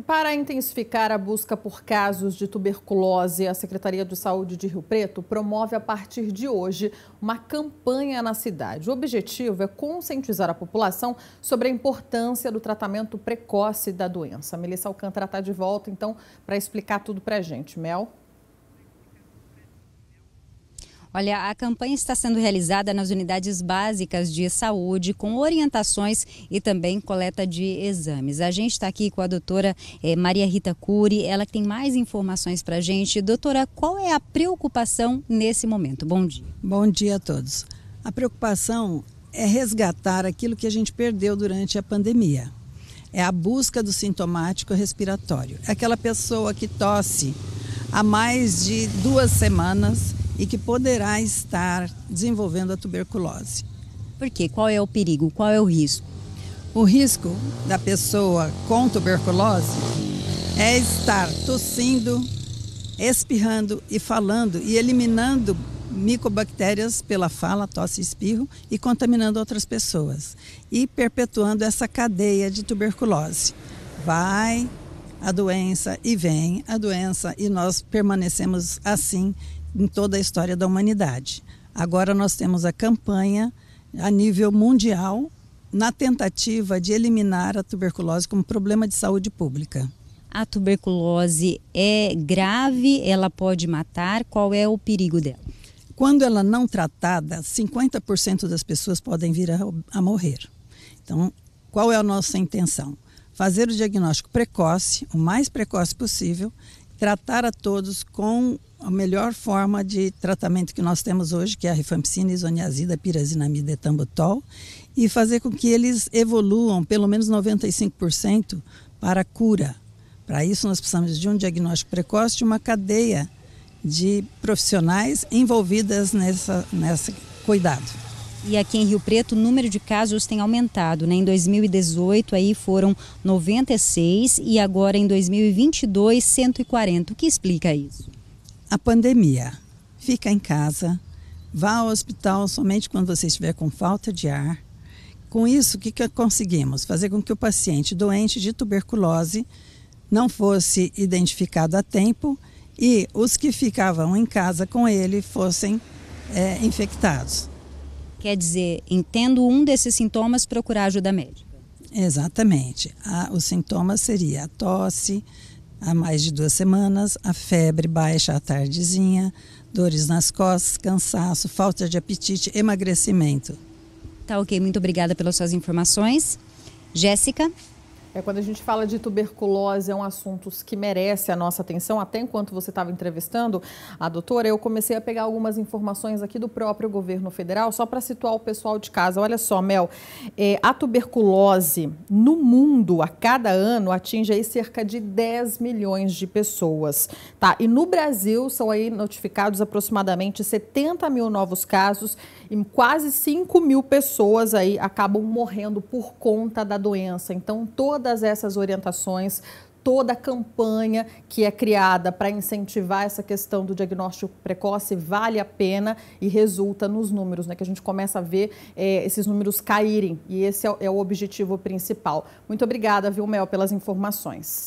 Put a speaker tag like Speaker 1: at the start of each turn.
Speaker 1: E para intensificar a busca por casos de tuberculose, a Secretaria de Saúde de Rio Preto promove a partir de hoje uma campanha na cidade. O objetivo é conscientizar a população sobre a importância do tratamento precoce da doença. A Melissa Alcântara está de volta, então, para explicar tudo para a gente. Mel?
Speaker 2: Olha, a campanha está sendo realizada nas unidades básicas de saúde, com orientações e também coleta de exames. A gente está aqui com a doutora eh, Maria Rita Cury, ela tem mais informações para a gente. Doutora, qual é a preocupação nesse momento? Bom dia. Bom dia a todos. A preocupação é
Speaker 3: resgatar aquilo que a gente perdeu durante a pandemia. É a busca do sintomático respiratório. É aquela pessoa que tosse há mais de duas semanas e que poderá estar desenvolvendo a tuberculose. Por quê? Qual é o perigo? Qual é o risco? O risco da pessoa com tuberculose é estar tossindo, espirrando e falando e eliminando micobactérias pela fala, tosse e espirro e contaminando outras pessoas e perpetuando essa cadeia de tuberculose. Vai a doença e vem a doença e nós permanecemos assim em toda a história da humanidade. Agora nós temos a campanha a nível mundial na tentativa de eliminar a tuberculose como problema de saúde pública.
Speaker 2: A tuberculose é grave, ela pode matar, qual é o perigo dela? Quando ela não tratada, 50% das pessoas podem vir a,
Speaker 3: a morrer. Então, qual é a nossa intenção? Fazer o diagnóstico precoce, o mais precoce possível, tratar a todos com a melhor forma de tratamento que nós temos hoje, que é a rifampicina, isoniazida, pirazinamida e tambutol, e fazer com que eles evoluam pelo menos 95% para a cura. Para isso, nós precisamos de um diagnóstico precoce, de uma cadeia de
Speaker 2: profissionais envolvidas nessa, nesse cuidado. E aqui em Rio Preto, o número de casos tem aumentado. Né? Em 2018, aí foram 96 e agora em 2022, 140. O que explica isso?
Speaker 3: A pandemia. Fica em casa, vá ao hospital somente quando você estiver com falta de ar. Com isso, o que, que conseguimos? Fazer com que o paciente doente de tuberculose não fosse identificado a tempo e os que ficavam em casa
Speaker 2: com ele fossem é, infectados. Quer dizer, entendo um desses sintomas, procurar ajuda médica.
Speaker 3: Exatamente. A, os sintomas seria a tosse há mais de duas semanas, a febre baixa à tardezinha,
Speaker 2: dores nas costas, cansaço, falta de apetite, emagrecimento. Tá ok,
Speaker 1: muito obrigada pelas suas
Speaker 2: informações. Jéssica?
Speaker 1: É, quando a gente fala de tuberculose, é um assunto que merece a nossa atenção. Até enquanto você estava entrevistando a doutora, eu comecei a pegar algumas informações aqui do próprio governo federal, só para situar o pessoal de casa. Olha só, Mel, é, a tuberculose no mundo, a cada ano, atinge aí cerca de 10 milhões de pessoas. Tá? E no Brasil, são aí notificados aproximadamente 70 mil novos casos e quase 5 mil pessoas aí acabam morrendo por conta da doença. Então, toda todas essas orientações, toda a campanha que é criada para incentivar essa questão do diagnóstico precoce vale a pena e resulta nos números, né? Que a gente começa a ver é, esses números caírem e esse é, é o objetivo principal. Muito obrigada, viu, Mel, pelas informações.